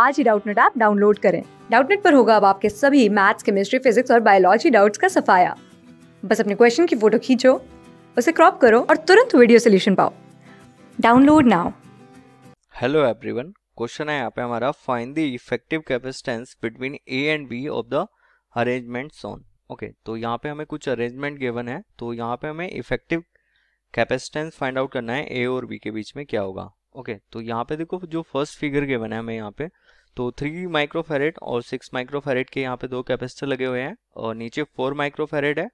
आज ही Doubtnut app download करें डाउटनेट पर होगा अब आपके सभी मैथ्स केमिस्ट्री फिजिक्स और बायोलॉजी डाउट्स का सफाया बस अपने क्वेश्चन की फोटो खींचो उसे क्रॉप करो और तुरंत वीडियो सोल्यूशन पाओ download now hello everyone question है यहाँ पे हमारा find the effective capacitance between A and B of the arrangement shown okay तो यहाँ पे हमें कुछ अरेंजमेंट गिवन है तो यहाँ पे हमें इफेक्टिव कैपेसिटेंस फाइंड आउट करना है ए और बी के बीच में क्या होगा ओके okay, तो यहाँ पे देखो जो फर्स्ट फिगर गिवन है हमें यहाँ पे तो थ्री माइक्रोफेरेट और सिक्स माइक्रोफेरेट के यहाँ पे दो कैपेसिटर लगे हुए हैं और नीचे फोर माइक्रोफेरेट है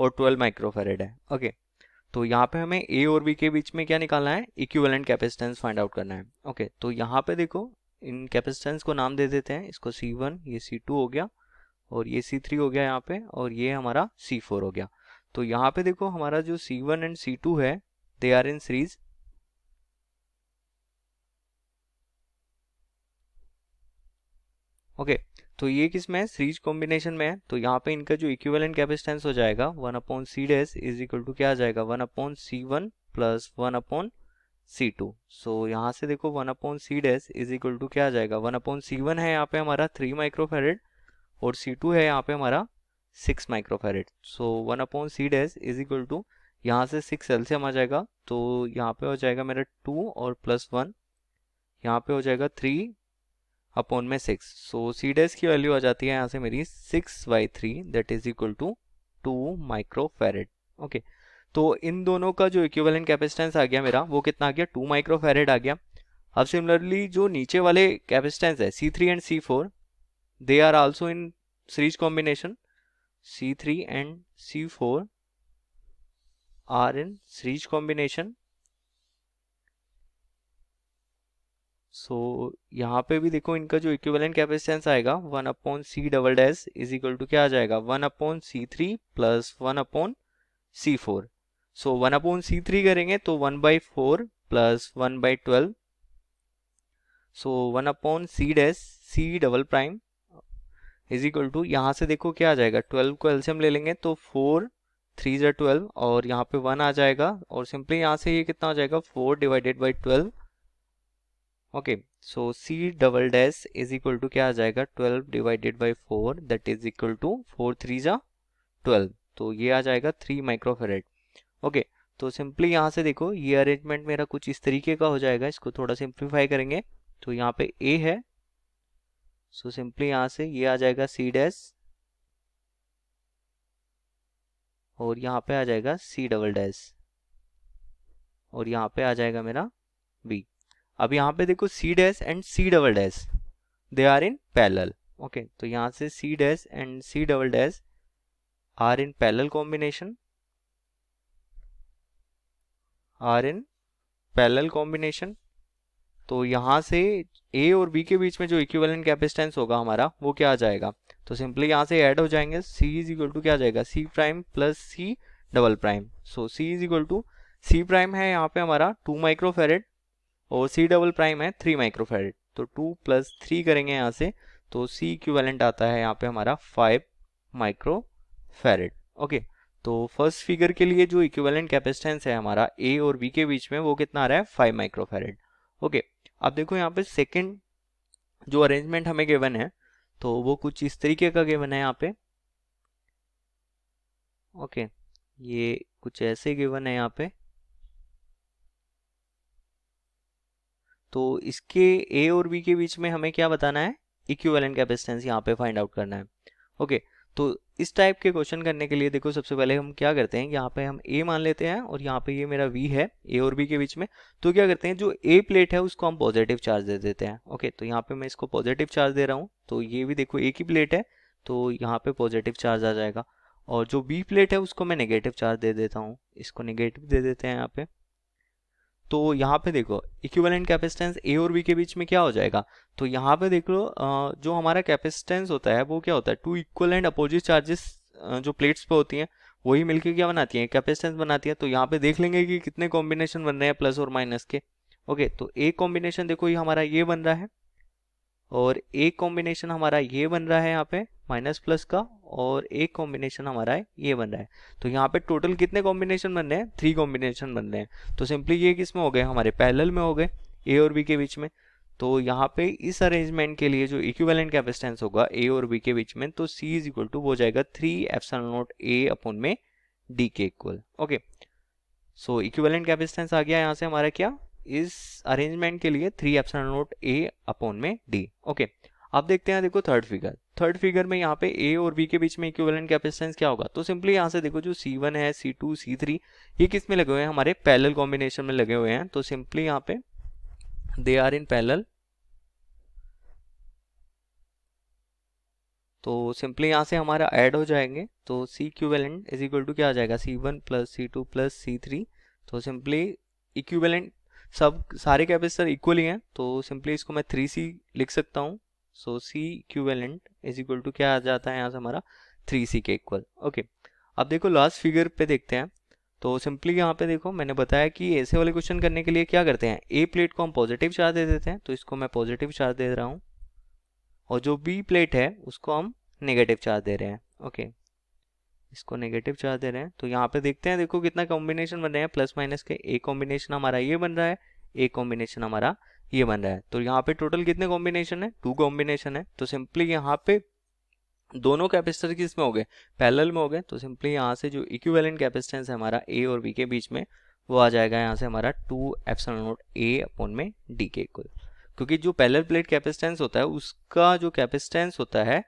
और ट्वेल्व माइक्रोफेरेट है ओके तो यहाँ पे हमें ए और बी के बीच में क्या निकालना है इक्विवेलेंट कैपेसिटेंस फाइंड आउट करना है ओके तो यहाँ पे देखो इन कैपेसिटेंस को नाम दे देते हैं इसको सी वन ये सी टू हो गया और ये सी थ्री हो गया यहाँ पे और ये हमारा सी फोर हो गया तो यहाँ पे देखो हमारा जो C one and C two है they are in series okay तो ये किस में है सीरीज कॉम्बिनेशन में है तो यहाँ पे इनका जो इक्विवेलेंट कैपेसिटेंस हो जाएगा one upon C dash is equal to क्या आ जाएगा one upon C one plus one upon C two so यहाँ से देखो one upon C dash is equal to क्या आ जाएगा वन अपॉन सी वन है यहाँ पे हमारा थ्री माइक्रोफेरेड और सी टू है यहाँ पे हमारा six microfarad so one upon C dash is equal to यहाँ से सिक्स एल्सियम आ जाएगा तो यहाँ पे हो जाएगा मेरा टू और प्लस वन यहाँ पे हो जाएगा थ्री अपॉन में सिक्स सो सी डैश की वैल्यू आ जाती है यहाँ से मेरी six by three that is equal to two micro farad okay तो इन दोनों का जो इक्विवेलेंट कैपेसिटेंस आ गया मेरा वो कितना आ गया टू माइक्रो फेरेड आ गया अब सिमिलरली जो नीचे वाले कैपेसिटेंस है C three and C four they are also in series combination C three and C four are in series combination so so, यहाँ पे भी देखो इनका जो इक्विवेलेंट कैपेसिटेंस आएगा one upon C double dash is equal to क्या आ जाएगा one upon C three plus one upon C four so one upon C three करेंगे तो one by four plus one by twelve so one upon C dash C double prime is equal to यहाँ से देखो क्या आ जाएगा twelve को एल्सियम ले लेंगे तो फोर थ्री जो ट्वेल्व और यहाँ पे वन आ जाएगा और सिंपली यहाँ से ये यह कितना आ जाएगा four divided by twelve okay so C double dash is equal to क्या आ जाएगा twelve divided by four that is equal to four three जा ट्वेल्व तो ये आ जाएगा थ्री माइक्रोफेरेड ओके तो सिंपली यहाँ से देखो ये अरेंजमेंट मेरा कुछ इस तरीके का हो जाएगा इसको थोड़ा सिंप्लीफाई करेंगे तो यहाँ पे ए है सो सिंपली यहाँ से ये आ जाएगा सी डैश और यहाँ पे आ जाएगा सी डबल डैश और यहाँ पे आ जाएगा मेरा बी अब यहाँ पे देखो C dash and C double dash they are in parallel okay तो यहाँ से C dash and C double dash are in parallel combination are in parallel combination तो यहाँ से ए और बी के बीच में जो इक्विवेलेंट कैपेसिटेंस होगा हमारा वो क्या आ जाएगा तो सिंपली यहाँ से ऐड हो जाएंगे सी इज इक्वल टू क्या आ जाएगा C prime plus C double prime so C is equal to C prime है यहाँ पे हमारा टू माइक्रो और सी डबल प्राइम है थ्री माइक्रोफेरेड तो टू प्लस थ्री करेंगे यहाँ से तो सी इक्विवेलेंट आता है यहाँ पे हमारा फाइव माइक्रो ओके तो फर्स्ट फिगर के लिए जो इक्विवेलेंट कैपेसिटेंस है हमारा ए और बी के बीच में वो कितना आ रहा है फाइव माइक्रो ओके अब देखो यहाँ पे सेकेंड जो अरेंजमेंट हमें गेवन है तो वो कुछ इस तरीके का गेवन है यहाँ पे ओके ये कुछ ऐसे गिवन है यहाँ पे तो इसके ए और बी के बीच में हमें क्या बताना है इक्विवेलेंट कैपेसिटेंस यहाँ पे फाइंड आउट करना है ओके तो इस टाइप के क्वेश्चन करने के लिए देखो सबसे पहले हम क्या करते हैं यहाँ पे हम ए मान लेते हैं और यहाँ पे ये मेरा वी है ए और बी के बीच में तो क्या करते हैं जो ए प्लेट है उसको हम पॉजिटिव चार्ज दे देते हैं ओके तो यहाँ पे मैं इसको पॉजिटिव चार्ज दे रहा हूँ तो ये भी देखो ए की प्लेट है तो यहाँ पे पॉजिटिव चार्ज आ जाएगा और जो बी प्लेट है उसको मैं नेगेटिव चार्ज दे देता हूँ इसको नेगेटिव दे देते हैं यहाँ पे तो यहाँ पे देखो इक्विवेलेंट कैपेसिटेंस ए और बी के बीच में क्या हो जाएगा तो यहाँ पे देख लो जो हमारा कैपेसिटेंस होता है वो क्या होता है two equal and opposite charges जो प्लेट्स पे होती हैं वही मिलके क्या बनाती हैं कैपेसिटेंस बनाती है तो यहाँ पे देख लेंगे कि कितने कॉम्बिनेशन बन रहे हैं प्लस और माइनस के ओके तो एक कॉम्बिनेशन देखो ये हमारा ये बन रहा है और एक कॉम्बिनेशन हमारा ये बन रहा है यहाँ पे माइनस प्लस का और एक कॉम्बिनेशन हमारा है ये बन रहा है तो यहाँ पे टोटल कितने कॉम्बिनेशन बन रहे हैं थ्री कॉम्बिनेशन बन रहे हैं तो सिंपली ये किसमें हो गए हमारे पैरेलल में हो गए ए और बी के बीच में तो यहाँ पे इस अरेंजमेंट के लिए जो इक्विवेलेंट कैपेसिटेंस होगा ए और बी के बीच में तो सी इज इक्वल टू हो जाएगा three epsilon naught A upon में डी के equal okay so equivalent capacitance आ गया यहाँ से हमारा क्या इस अरेंजमेंट के लिए three epsilon naught A upon में डी ओके अब देखते हैं देखो थर्ड फिगर थर्ड फिगर में यहाँ पे ए और बी के बीच में इक्विवेलेंट कैपेसिटेंस क्या होगा तो सिंपली यहाँ से देखो जो सी वन है सी टू सी थ्री ये किस में लगे हुए हैं हमारे पैरेलल कॉम्बिनेशन में लगे हुए हैं तो सिंपली यहाँ पे दे आर इन पैरेलल तो सिंपली यहाँ से हमारा ऐड हो जाएंगे तो C equivalent is equal to क्या आ जाएगा C one plus C two plus C three तो सिंपली इक्विवेलेंट सब सारे कैपेसिटर इक्वल ही हैं तो सिंपली इसको मैं थ्री सी लिख सकता हूँ so C equivalent is equal to क्या आ जाता है यहाँ से हमारा थ्री सी के इक्वल ओके अब देखो लास्ट फिगर पे देखते हैं तो सिंपली यहाँ पे देखो मैंने बताया कि ऐसे वाले क्वेश्चन करने के लिए क्या करते हैं ए प्लेट को हम पॉजिटिव चार्ज दे देते हैं तो इसको मैं पॉजिटिव चार्ज दे रहा हूँ और जो बी प्लेट है उसको हम नेगेटिव चार्ज दे रहे हैं ओके इसको नेगेटिव चार्ज दे रहे हैं तो यहाँ पे देखते हैं देखो कितना कॉम्बिनेशन बन रहे हैं प्लस माइनस के एक कॉम्बिनेशन हमारा ये बन रहा है एक कॉम्बिनेशन हमारा ये बन रहा है तो यहाँ पे टोटल कितने कॉम्बिनेशन है टू कॉम्बिनेशन है तो सिंपली यहाँ पे दोनों कैपेसिटर किस में हो गए पैरेलल में हो गए तो सिंपली यहाँ से जो इक्विवेलेंट कैपेसिटेंस है हमारा ए और बी के बीच में वो आ जाएगा यहाँ से हमारा two epsilon naught A upon में डी के इक्वल क्योंकि जो पैरेलल प्लेट कैपेसिटेंस होता है उसका जो कैपेसिटेंस होता है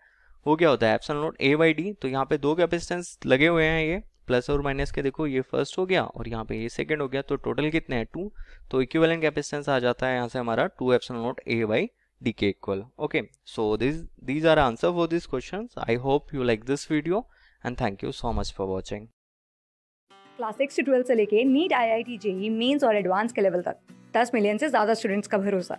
वो क्या होता है epsilon naught A by D तो यहाँ पे दो कैपेसिटेंस लगे हुए हैं ये प्लस और माइनस के देखो ये फर्स्ट हो गया और यहाँ पे ये सेकंड हो गया तो टोटल कितने हैं टू तो इक्विवेलेंट कैपेसिटेंस आ जाता है यहाँ से हमारा two epsilon naught A by D के equal okay so this these are answer for this question I hope you like this video and thank you so much for watching class six से twelfth से लेके NEET I I T JEE mains और advance के level तक दस million से ज्यादा students का भरोसा